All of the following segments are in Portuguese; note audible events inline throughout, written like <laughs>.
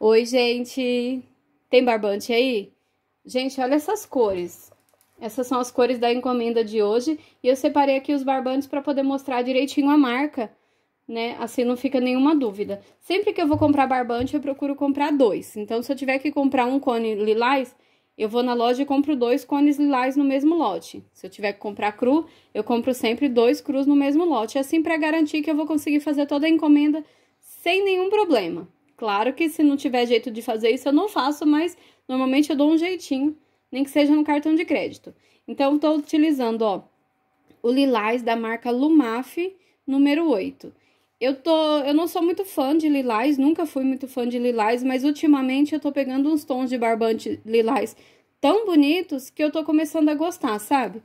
Oi, gente. Tem barbante aí? Gente, olha essas cores. Essas são as cores da encomenda de hoje. E eu separei aqui os barbantes para poder mostrar direitinho a marca, né? Assim não fica nenhuma dúvida. Sempre que eu vou comprar barbante, eu procuro comprar dois. Então, se eu tiver que comprar um cone lilás, eu vou na loja e compro dois cones lilás no mesmo lote. Se eu tiver que comprar cru, eu compro sempre dois crus no mesmo lote, é assim para garantir que eu vou conseguir fazer toda a encomenda sem nenhum problema. Claro que se não tiver jeito de fazer isso, eu não faço, mas normalmente eu dou um jeitinho, nem que seja no cartão de crédito. Então, estou utilizando, ó, o lilás da marca Lumaf, número 8. Eu, tô, eu não sou muito fã de lilás, nunca fui muito fã de lilás, mas ultimamente eu tô pegando uns tons de barbante lilás tão bonitos que eu tô começando a gostar, sabe?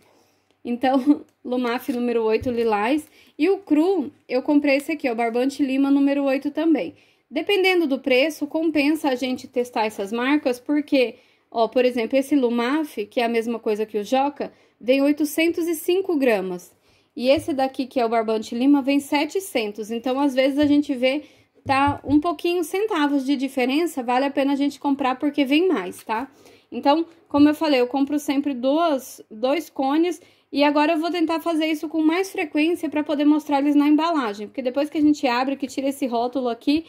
Então, <laughs> Lumaf número 8 lilás. E o cru, eu comprei esse aqui, ó, barbante lima número 8 também. Dependendo do preço, compensa a gente testar essas marcas, porque, ó, por exemplo, esse Lumaf, que é a mesma coisa que o Joca, vem 805 gramas. E esse daqui, que é o Barbante Lima, vem 700. Então, às vezes, a gente vê tá um pouquinho centavos de diferença, vale a pena a gente comprar porque vem mais, tá? Então, como eu falei, eu compro sempre duas, dois cones e agora eu vou tentar fazer isso com mais frequência para poder mostrar eles na embalagem, porque depois que a gente abre, que tira esse rótulo aqui,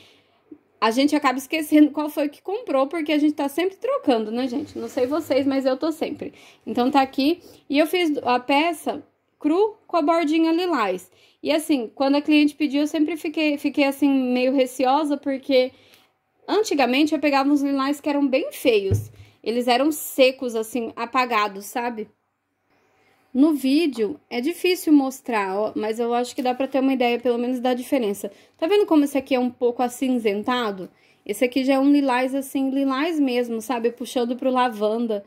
a gente acaba esquecendo qual foi que comprou, porque a gente tá sempre trocando, né, gente? Não sei vocês, mas eu tô sempre. Então tá aqui. E eu fiz a peça cru com a bordinha lilás. E assim, quando a cliente pediu, eu sempre fiquei, fiquei assim, meio receosa, porque antigamente eu pegava uns lilás que eram bem feios. Eles eram secos, assim, apagados, sabe? No vídeo é difícil mostrar, mas eu acho que dá para ter uma ideia pelo menos da diferença. Tá vendo como esse aqui é um pouco acinzentado? Esse aqui já é um lilás assim, lilás mesmo, sabe? Puxando pro lavanda.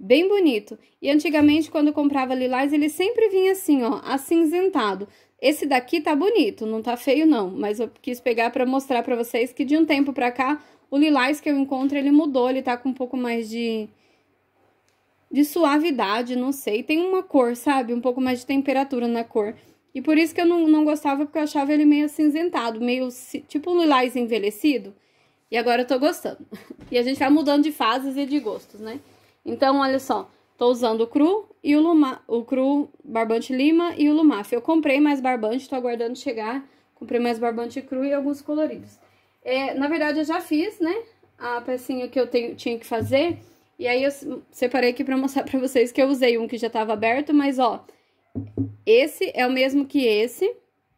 Bem bonito. E antigamente quando eu comprava lilás, ele sempre vinha assim, ó, acinzentado. Esse daqui tá bonito, não tá feio não, mas eu quis pegar para mostrar para vocês que de um tempo para cá o lilás que eu encontro ele mudou, ele tá com um pouco mais de de suavidade, não sei. Tem uma cor, sabe? Um pouco mais de temperatura na cor. E por isso que eu não, não gostava, porque eu achava ele meio acinzentado, meio tipo um lilás envelhecido. E agora eu tô gostando. <laughs> E a gente vai tá mudando de fases e de gostos, né? Então, olha só. Tô usando o cru e o luma, o cru barbante lima e o lumaf. Eu comprei mais barbante, tô aguardando chegar. Comprei mais barbante cru e alguns coloridos. É, na verdade, eu já fiz, né? A pecinha que eu tenho, tinha que fazer. E aí eu separei aqui para mostrar <laughs> para vocês que eu usei um que já estava aberto, mas ó, esse é o mesmo que esse,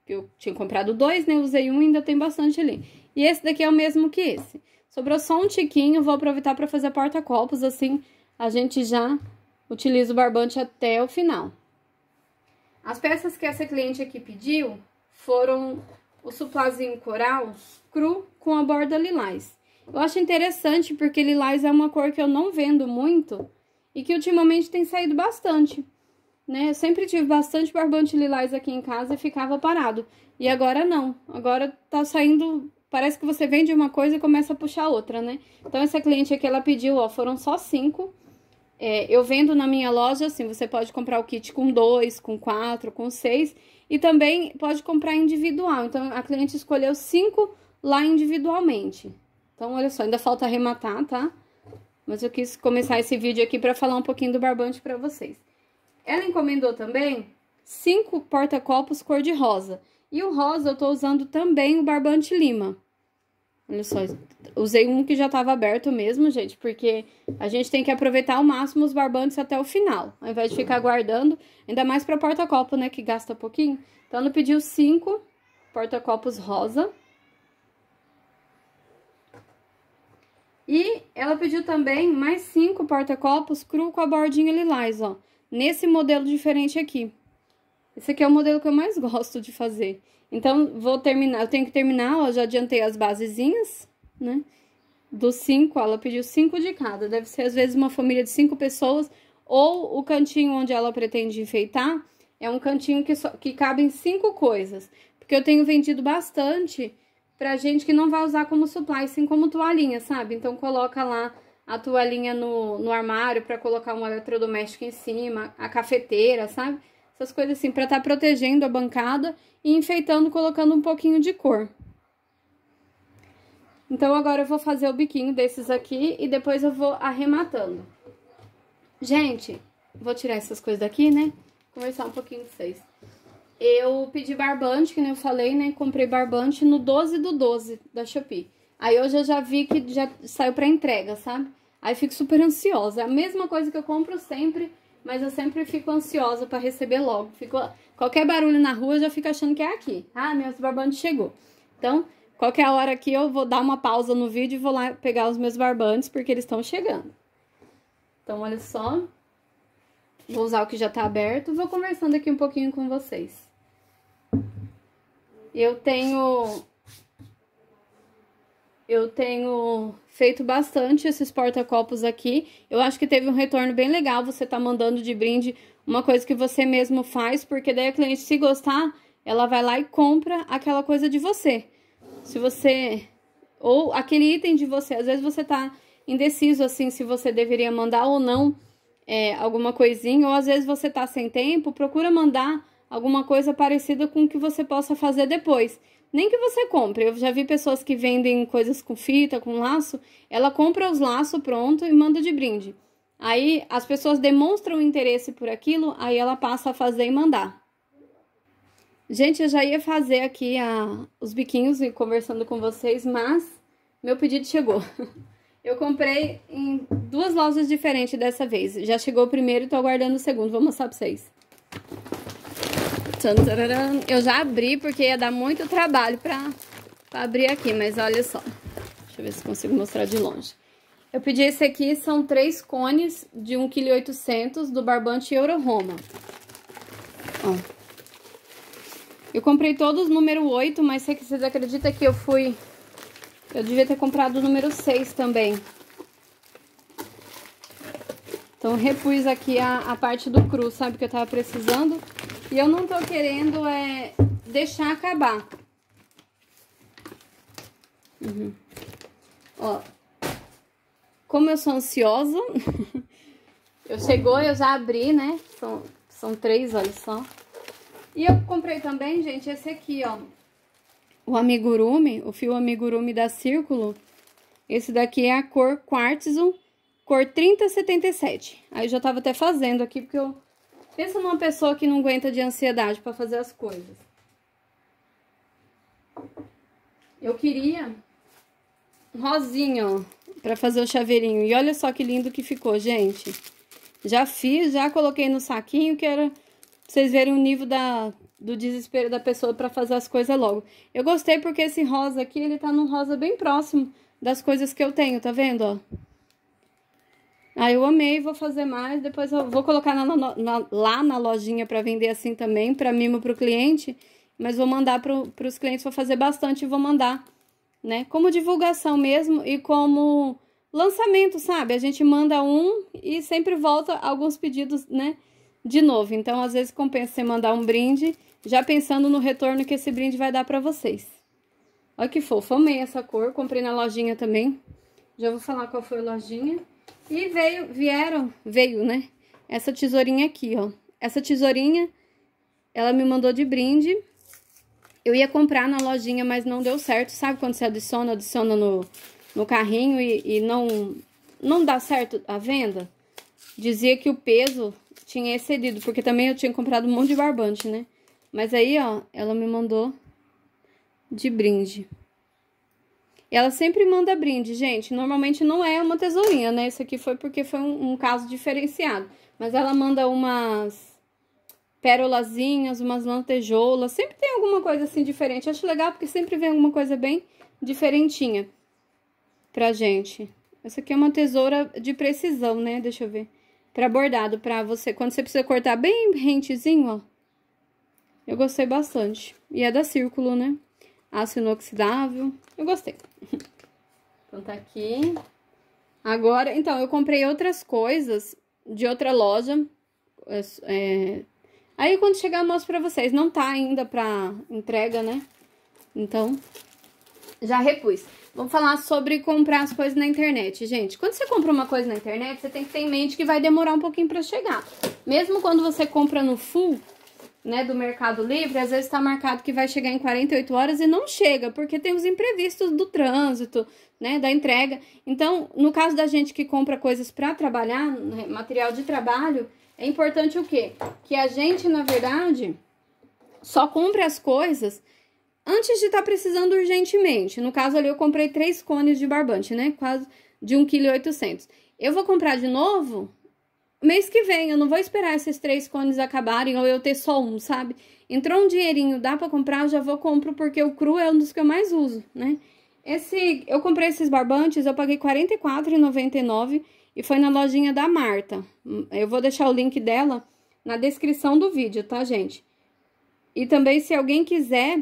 que eu tinha comprado dois, né, eu usei um ainda tem bastante ali. E esse daqui é o mesmo que esse. Sobrou só um tiquinho, vou aproveitar para fazer porta-copos, assim a gente já utiliza o barbante até o final. As peças que essa cliente aqui pediu foram o suplazinho coral cru com a borda lilás. Eu acho interessante porque lilás é uma cor que eu não vendo muito e que ultimamente tem saído bastante. Né? Eu sempre tive bastante barbante lilás aqui em casa e ficava parado. E agora não. Agora tá saindo. Parece que você vende uma coisa e começa a puxar outra, né? Então, essa cliente aqui, ela pediu, ó, foram só cinco. É, eu vendo na minha loja, assim, você pode comprar o kit com dois, com quatro, com seis. E também pode comprar individual. Então, a cliente escolheu cinco lá individualmente. Então, olha só, ainda falta arrematar, tá? Mas eu quis começar esse vídeo aqui para falar um pouquinho do barbante para vocês. Ela encomendou também cinco porta-copos cor-de-rosa. E o rosa eu tô usando também o barbante lima. Olha só, usei um que já tava aberto mesmo, gente, porque a gente tem que aproveitar ao máximo os barbantes até o final, ao invés de ficar guardando, ainda mais para porta-copo, né, que gasta pouquinho. Então, ela pediu cinco porta-copos rosa. E ela pediu também mais cinco porta-copos cru com a bordinha lilás, ó. Nesse modelo diferente aqui. Esse aqui é o modelo que eu mais <laughs> gosto de fazer. Então, vou terminar, eu tenho que terminar, ó, já adiantei as basezinhas, né? Dos cinco, ela pediu cinco de cada. Deve ser, às vezes, uma família de cinco pessoas, ou o cantinho onde ela pretende enfeitar é um cantinho que, só, que cabem cinco coisas. Porque eu tenho vendido bastante pra gente que não vai usar como supply, sim como toalhinha, sabe? Então coloca lá a toalhinha no, no armário para colocar um eletrodoméstico em cima, a cafeteira, sabe? Essas coisas assim, para estar tá protegendo a bancada e enfeitando, colocando um pouquinho de cor. Então agora eu vou fazer o biquinho desses aqui e depois eu vou arrematando. Gente, vou tirar essas coisas daqui, né? Conversar um pouquinho com vocês eu pedi barbante, que nem eu falei, né? Comprei barbante no 12 do 12 da Shopee. Aí hoje eu já vi que já saiu pra entrega, sabe? Aí fico super ansiosa. É a mesma coisa que eu compro sempre, mas eu sempre fico ansiosa pra receber logo. Fico... Qualquer barulho na rua eu já fico achando que é aqui. Ah, meu barbante chegou. Então, qualquer hora aqui eu vou dar uma pausa no vídeo e vou lá pegar os meus barbantes, porque eles estão chegando. Então, olha só. Vou usar o que já tá aberto, vou conversando aqui um pouquinho com vocês. Eu tenho... Eu tenho feito bastante esses porta-copos aqui. Eu acho que teve um retorno bem legal. Você tá mandando de brinde uma coisa que você mesmo faz, porque daí a cliente, se gostar, ela vai lá e compra aquela coisa de você. Se você... Ou aquele item de você. Às vezes você tá indeciso, assim, se você deveria mandar ou não é, alguma coisinha, ou às vezes você está sem tempo, procura mandar alguma coisa parecida com o que você possa fazer depois. Nem que você compre. Eu já vi pessoas que vendem coisas com fita, com laço. Ela compra os laços pronto e manda de brinde. Aí as pessoas demonstram interesse por aquilo, aí ela passa a fazer e mandar. Gente, eu já ia fazer aqui a, os biquinhos e conversando com vocês, mas meu pedido chegou. <laughs> Eu comprei em duas lojas diferentes dessa vez. Já chegou o primeiro e tô aguardando o segundo. Vou mostrar pra vocês. Eu já abri porque ia dar muito trabalho pra, pra abrir aqui, mas olha só. Deixa eu ver se consigo mostrar de longe. Eu pedi esse aqui, são três cones de 1,8 kg do barbante Euro Roma. Ó. Eu comprei todos número 8, mas vocês acreditam que eu fui eu devia ter comprado o número 6 também. Então, repus aqui a, a parte do cru, sabe? Que eu tava precisando. E eu não tô querendo é, deixar acabar. Uhum. Ó. Como eu sou ansiosa... <laughs> eu chegou, eu já abri, né? São, são três, olha só. E eu comprei também, gente, esse aqui, ó o amigurumi, o fio amigurumi da Círculo, esse daqui é a cor Quartzo, cor 3077. Aí já tava até fazendo aqui, porque eu... Pensa numa pessoa que não aguenta de ansiedade para fazer as coisas. Eu queria rosinha, ó, pra fazer o chaveirinho. E olha só que lindo que ficou, gente. Já fiz, já coloquei no saquinho, que era... Pra vocês verem o nível da, do desespero da pessoa para fazer as coisas logo. Eu gostei porque esse rosa aqui, ele tá num rosa bem próximo das coisas que eu tenho, tá vendo, ó? Ah, eu amei, vou fazer mais, depois eu vou colocar na, na, lá na lojinha para vender assim também, para mimo pro cliente, mas vou mandar para os clientes, vou fazer bastante e vou mandar, né? Como divulgação mesmo e como lançamento, sabe? A gente manda um e sempre volta alguns pedidos, né? de novo. Então, às vezes compensa você mandar um brinde já pensando no retorno que esse brinde vai dar para vocês. Olha que fofo, amei essa cor, comprei na lojinha também. Já vou falar qual foi a lojinha. E veio, vieram, veio, né? Essa tesourinha aqui, ó. Essa tesourinha, ela me mandou de brinde. Eu ia comprar na lojinha, mas não deu certo. Sabe quando você adiciona, adiciona no, no carrinho e, e não, não dá certo a venda? Dizia que o peso tinha excedido, porque também eu tinha comprado um monte de barbante, né? Mas aí, ó, ela me mandou de brinde. Ela sempre manda brinde, gente. Normalmente não é uma tesourinha, né? Isso aqui foi porque foi um, um caso diferenciado. Mas ela manda umas pérolazinhas, umas lantejoulas. Sempre tem alguma coisa assim diferente. Acho legal porque sempre vem alguma coisa bem diferentinha pra gente. Essa aqui é uma tesoura de precisão, né? Deixa eu ver para bordado, para você, quando você precisa cortar bem rentezinho, ó. Eu gostei bastante. E é da Círculo, né? Aço inoxidável. Eu gostei. <laughs> Então tá aqui. Agora, então, eu comprei outras coisas de outra loja. É, é... Aí quando chegar eu mostro pra vocês. Não tá ainda pra entrega, né? Então, já repus. Vamos falar sobre comprar as coisas na internet. Gente, quando você compra uma coisa na internet, você tem que ter em mente que vai demorar um pouquinho para chegar. Mesmo quando você compra no full, né, do Mercado Livre, às vezes está marcado que vai chegar em 48 horas e não chega, porque tem os imprevistos do trânsito, né, da entrega. Então, no caso da gente que compra coisas para trabalhar, né, material de trabalho, é importante o quê? Que a gente, na verdade, só compre as coisas antes de estar tá precisando urgentemente. No caso ali, eu comprei três cones de barbante, né? Quase de 1,8 kg. Eu vou comprar de novo mês que vem. Eu não vou esperar esses três cones acabarem ou eu ter só um, sabe? Entrou um dinheirinho, dá para comprar, eu já vou compro, porque o cru é um dos que eu mais uso, né? Esse, eu comprei esses barbantes, eu paguei R$ 44,99 e foi na lojinha da Marta. Eu vou deixar o link dela na descrição do vídeo, tá, gente? E também, se alguém quiser,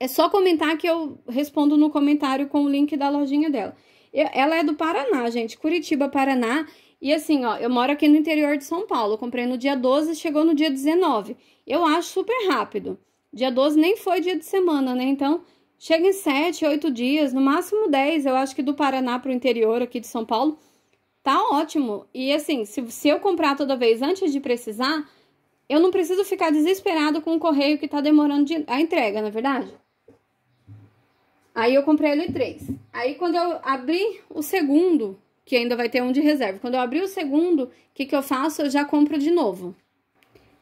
é só comentar que eu respondo no comentário com o link da lojinha dela. Eu, ela é do Paraná, gente. Curitiba, Paraná. E assim, ó, eu moro aqui no interior de São Paulo. Eu comprei no dia 12, chegou no dia 19. Eu acho super rápido. Dia 12 nem foi dia de semana, né? Então, chega em 7, 8 dias, no máximo 10. Eu acho que do Paraná para o interior aqui de São Paulo, tá ótimo. E assim, se, se eu comprar toda vez antes de precisar, eu não preciso ficar desesperado com o correio que tá demorando de, a entrega, na é verdade? Aí eu comprei ele três. Aí quando eu abri o segundo, que ainda vai ter um de reserva, quando eu abri o segundo, o que, que eu faço? Eu já compro de novo.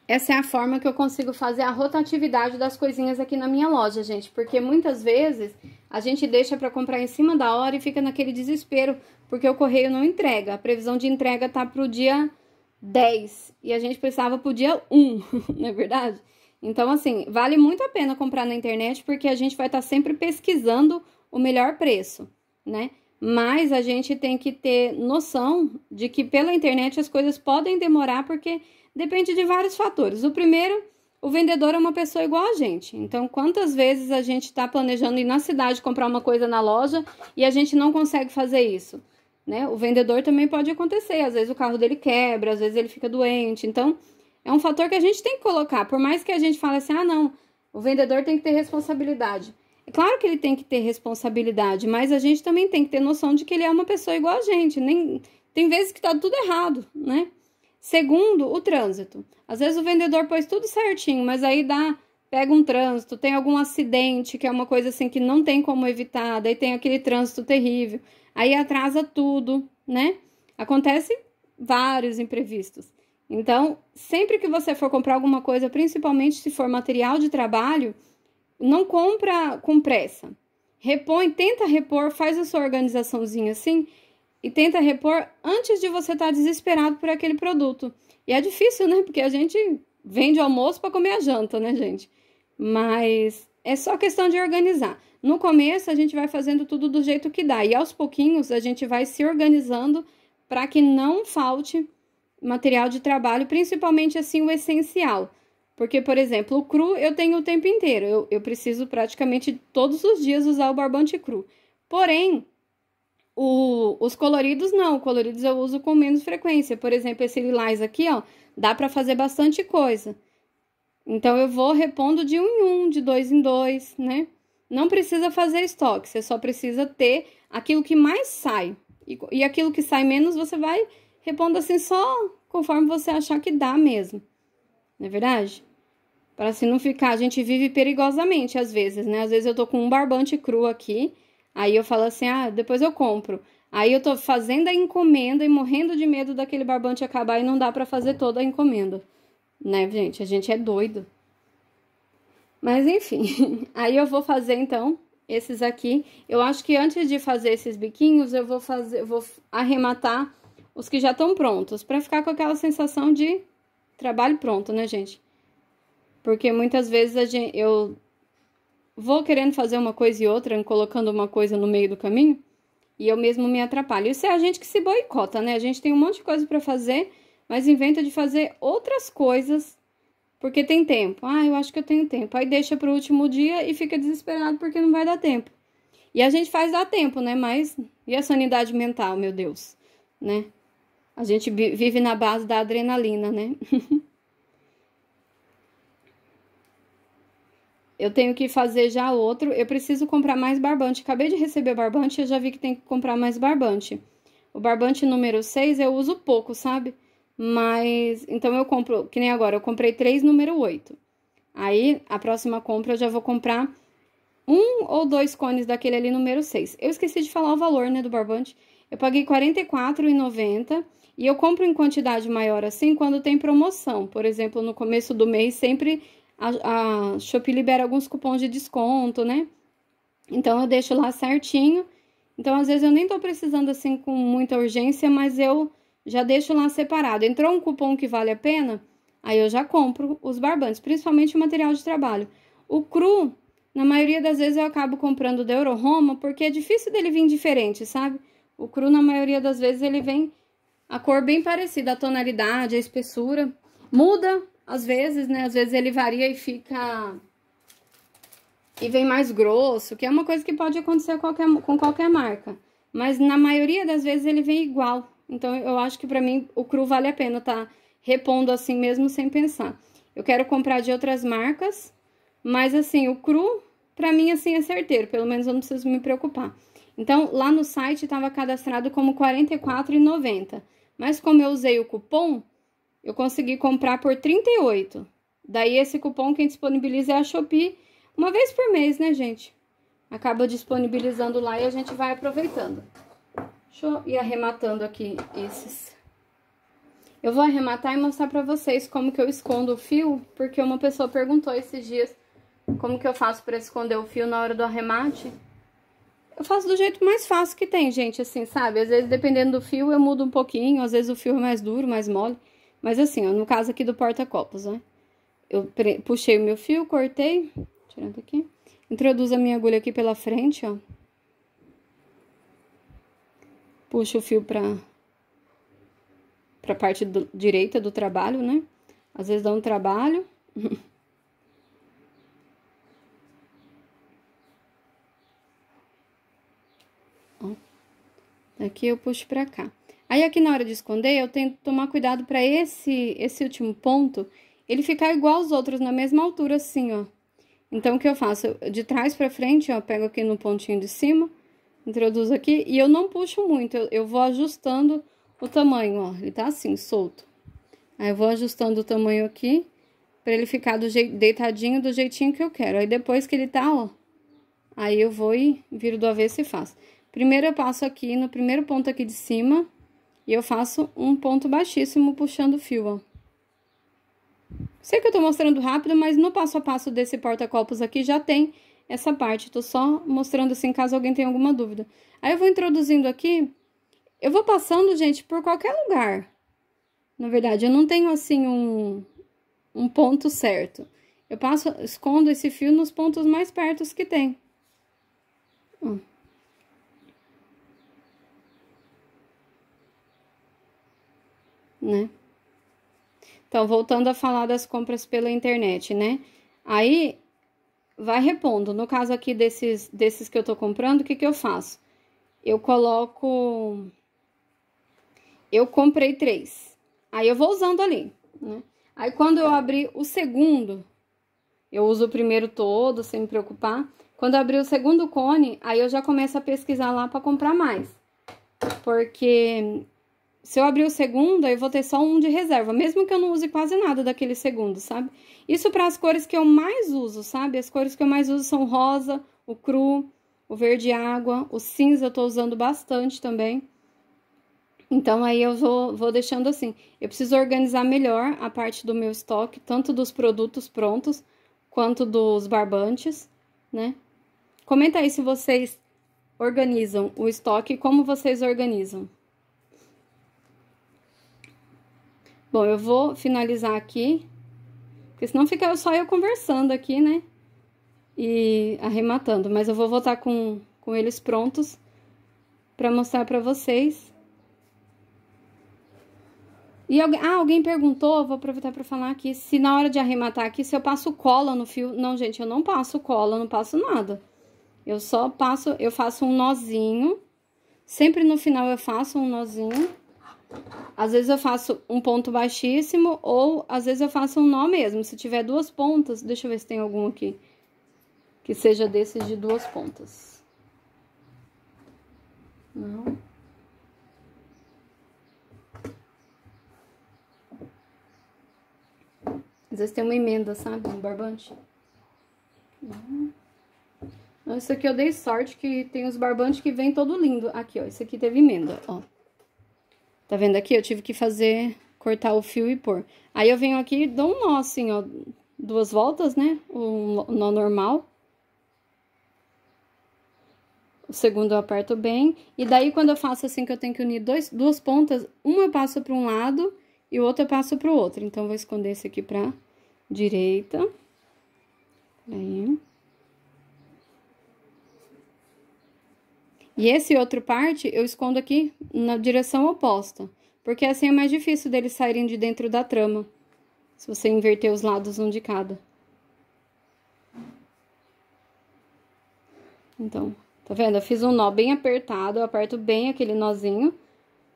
Essa é a forma que eu consigo fazer a rotatividade das coisinhas aqui na minha loja, gente. Porque muitas vezes a gente deixa para comprar em cima da hora e fica naquele desespero, porque o correio não entrega. A previsão de entrega tá pro dia 10 e a gente precisava pro dia 1, <laughs> não é verdade? Então, assim, vale muito a pena comprar na internet porque a gente vai estar tá sempre pesquisando o melhor preço, né? Mas a gente tem que ter noção de que pela internet as coisas podem demorar porque depende de vários fatores. O primeiro, o vendedor é uma pessoa igual a gente. Então, quantas vezes a gente está planejando ir na cidade comprar uma coisa na loja e a gente não consegue fazer isso? Né? O vendedor também pode acontecer. Às vezes o carro dele quebra, às vezes ele fica doente. Então, é um fator que a gente tem que colocar. Por mais que a gente fale assim, ah, não, o vendedor tem que ter responsabilidade. É claro que ele tem que ter responsabilidade, mas a gente também tem que ter noção de que ele é uma pessoa igual a gente. Nem, tem vezes que tá tudo errado, né? Segundo, o trânsito. Às vezes o vendedor pôs tudo certinho, mas aí dá, pega um trânsito, tem algum acidente, que é uma coisa assim que não tem como evitar, daí tem aquele trânsito terrível, aí atrasa tudo, né? Acontece vários imprevistos. Então, sempre que você for comprar alguma coisa, principalmente se for material de trabalho, não compra com pressa. Repõe, tenta repor, faz a sua organizaçãozinha assim e tenta repor antes de você estar tá desesperado por aquele produto. E é difícil, né? Porque a gente vende almoço para comer a janta, né, gente? Mas é só questão de organizar. No começo, a gente vai fazendo tudo do jeito que dá e aos pouquinhos a gente vai se organizando para que não falte material de trabalho, principalmente assim o essencial. Porque, por exemplo, o cru eu tenho o tempo inteiro. Eu, eu preciso praticamente todos os dias usar o barbante cru. Porém, o, os coloridos não. Coloridos eu uso com menos frequência. Por exemplo, esse lilás aqui, ó, dá para fazer bastante coisa. Então, eu vou repondo de um em um, de dois em dois, né? Não precisa fazer estoque, você só precisa ter aquilo que mais sai. E, e aquilo que sai menos, você vai repondo assim só conforme você achar que dá mesmo. Não é verdade? Para assim não ficar, a gente vive perigosamente às vezes, né? Às vezes eu tô com um barbante cru aqui, aí eu falo assim: "Ah, depois eu compro". Aí eu tô fazendo a encomenda e morrendo de medo daquele barbante acabar e não dá para fazer toda a encomenda. Né, gente? A gente é doido. Mas enfim, <laughs> aí eu vou fazer então esses aqui. Eu acho que antes de fazer esses biquinhos, eu vou fazer, vou arrematar os que já estão prontos, para ficar com aquela sensação de trabalho pronto, né, gente? Porque muitas vezes gente, eu vou querendo fazer uma coisa e outra, colocando uma coisa no meio do caminho, e eu mesmo me atrapalho. Isso é a gente que se boicota, né? A gente tem um monte de coisa para fazer, mas inventa de fazer outras coisas porque tem tempo. Ah, eu acho que eu tenho tempo. Aí deixa para o último dia e fica desesperado porque não vai dar tempo. E a gente faz dar tempo, né? Mas e a sanidade mental, meu Deus, né? A gente vive na base da adrenalina, né? <laughs> eu tenho que fazer já outro. Eu preciso comprar mais barbante. Acabei de receber barbante, eu já vi que tem que comprar mais barbante. O barbante número 6 eu uso pouco, sabe? Mas então eu compro, que nem agora, eu comprei três número 8. Aí a próxima compra eu já vou comprar um ou dois cones daquele ali número 6. Eu esqueci de falar o valor, né, do barbante. Eu paguei R$ 44,90 e eu compro em quantidade maior assim quando tem promoção. Por exemplo, no começo do mês sempre a, a Shopee libera alguns cupons de desconto, né? Então eu deixo lá certinho. Então às vezes eu nem tô precisando assim com muita urgência, mas eu já deixo lá separado. Entrou um cupom que vale a pena, aí eu já compro os barbantes, principalmente o material de trabalho. O cru, na maioria das vezes eu acabo comprando da Euroroma, porque é difícil dele vir diferente, sabe? O cru na maioria das vezes ele vem a cor bem parecida, a tonalidade, a espessura. Muda, às vezes, né? Às vezes ele varia e fica... E vem mais grosso, que é uma coisa que pode acontecer qualquer, com qualquer marca. Mas na maioria das vezes ele vem igual. Então, eu acho que pra mim o cru vale a pena tá repondo assim mesmo sem pensar. Eu quero comprar de outras marcas, mas assim, o cru pra mim assim é certeiro. Pelo menos eu não preciso me preocupar. Então, lá no site estava cadastrado como R$ 44,90. Mas como eu usei o cupom, eu consegui comprar por 38. Daí esse cupom quem disponibiliza é a Shopee uma vez por mês, né, gente? Acaba disponibilizando lá e a gente vai aproveitando. Deixa eu ir arrematando aqui esses. Eu vou arrematar e mostrar pra vocês como que eu escondo o fio, porque uma pessoa perguntou esses dias como que eu faço pra esconder o fio na hora do arremate. Eu faço do jeito mais fácil que tem, gente, assim, sabe? Às vezes, dependendo do fio, eu mudo um pouquinho, às vezes o fio é mais duro, mais mole. Mas assim, ó, no caso aqui do porta-copos, né? Eu puxei o meu fio, cortei, tirando aqui. Introduzo a minha agulha aqui pela frente, ó. Puxo o fio pra, pra parte do, direita do trabalho, né? Às vezes dá um trabalho. <laughs> Aqui eu puxo para cá. Aí aqui na hora de esconder, eu tento tomar cuidado para esse esse último ponto, ele ficar igual aos outros na mesma altura assim, ó. Então o que eu faço? Eu, de trás para frente, ó, pego aqui no pontinho de cima, introduzo aqui e eu não puxo muito, eu, eu vou ajustando o tamanho, ó. Ele tá assim, solto. Aí eu vou ajustando o tamanho aqui para ele ficar do deitadinho do jeitinho que eu quero. Aí depois que ele tá, ó, aí eu vou e viro do avesso e faço. Primeiro eu passo aqui no primeiro ponto aqui de cima e eu faço um ponto baixíssimo puxando o fio, ó. Sei que eu tô mostrando rápido, mas no passo a passo desse porta-copos aqui já tem essa parte. Tô só mostrando assim, caso alguém tenha alguma dúvida. Aí eu vou introduzindo aqui. Eu vou passando, gente, por qualquer lugar. Na verdade, eu não tenho, assim, um, um ponto certo. Eu passo, escondo esse fio nos pontos mais pertos que tem. Ó. né? Então, voltando a falar das compras pela internet, né? Aí, vai repondo. No caso aqui desses, desses que eu tô comprando, o que que eu faço? Eu coloco... Eu comprei três. Aí, eu vou usando ali, né? Aí, quando eu abrir o segundo, eu uso o primeiro todo, sem me preocupar. Quando eu abrir o segundo cone, aí eu já começo a pesquisar lá para comprar mais. Porque se eu abrir o segundo, aí eu vou ter só um de reserva, mesmo que eu não use quase nada daquele segundo, sabe? Isso para as cores que eu mais uso, sabe? As cores que eu mais uso são rosa, o cru, o verde água, o cinza eu tô usando bastante também. Então, aí eu vou, vou deixando assim. Eu preciso organizar melhor a parte do meu estoque, tanto dos produtos prontos, quanto dos barbantes, né? Comenta aí se vocês organizam o estoque, como vocês organizam. Bom, eu vou finalizar aqui, porque senão fica só eu conversando aqui, né? E arrematando, mas eu vou voltar com, com eles prontos para mostrar para vocês. E alguém, ah, alguém perguntou, vou aproveitar para falar aqui, se na hora de arrematar aqui, se eu passo cola no fio. Não, gente, eu não passo cola, não passo nada. Eu só passo, eu faço um nozinho. Sempre no final eu faço um nozinho. Às vezes eu faço um ponto baixíssimo ou às vezes eu faço um nó mesmo. Se tiver duas pontas, deixa eu ver se tem algum aqui que seja desses de duas pontas. Não. Às vezes tem uma emenda, sabe? Um barbante. Não. Isso aqui eu dei sorte que tem os barbantes que vem todo lindo. Aqui, ó. Isso aqui teve emenda, ó. Tá vendo aqui? Eu tive que fazer, cortar o fio e pôr. Aí eu venho aqui e dou um nó assim, ó, duas voltas, né? o nó normal. O segundo eu aperto bem. E daí, quando eu faço assim que eu tenho que unir dois, duas pontas, uma eu passo para um lado e o outro eu passo para o outro. Então, vou esconder esse aqui para direita. Aí. E esse outro parte eu escondo aqui na direção oposta, porque assim é mais difícil deles saírem de dentro da trama, se você inverter os lados um de cada. Então, tá vendo? Eu fiz um nó bem apertado, eu aperto bem aquele nozinho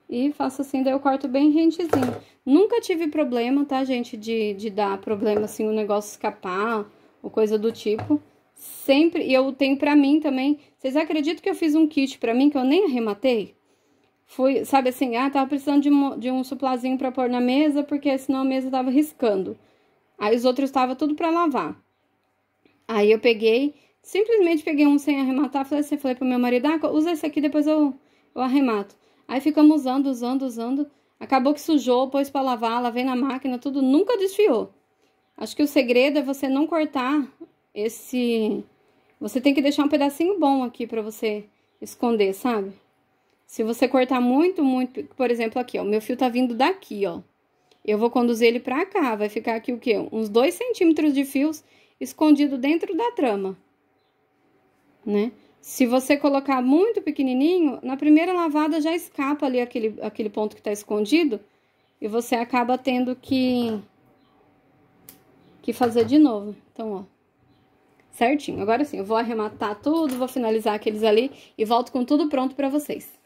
e faço assim, daí eu corto bem rentezinho. Nunca tive problema, tá, gente, de, de dar problema assim, o um negócio escapar ou coisa do tipo sempre, e eu tenho para mim também. Vocês acreditam que eu fiz um kit para mim que eu nem arrematei? Fui, sabe assim, ah, tava precisando de, um, de um suplazinho para pôr na mesa, porque senão a mesa tava riscando. Aí os outros tava tudo para lavar. Aí eu peguei, simplesmente peguei um sem arrematar, falei assim, falei pro meu marido, ah, usa esse aqui, depois eu, eu arremato. Aí ficamos usando, usando, usando. Acabou que sujou, pôs para lavar, lavei na máquina, tudo nunca desfiou. Acho que o segredo é você não cortar esse... Você tem que deixar um pedacinho bom aqui pra você esconder, sabe? Se você cortar muito, muito... Por exemplo, aqui, ó. Meu fio tá vindo daqui, ó. Eu vou conduzir ele pra cá. Vai ficar aqui o quê? Uns dois centímetros de fios escondido dentro da trama. Né? Se você colocar muito pequenininho, na primeira lavada já escapa ali aquele, aquele ponto que está escondido. E você acaba tendo que, que fazer de novo. Então, ó certinho. Agora sim, eu vou arrematar tudo, vou finalizar aqueles ali e volto com tudo pronto para vocês.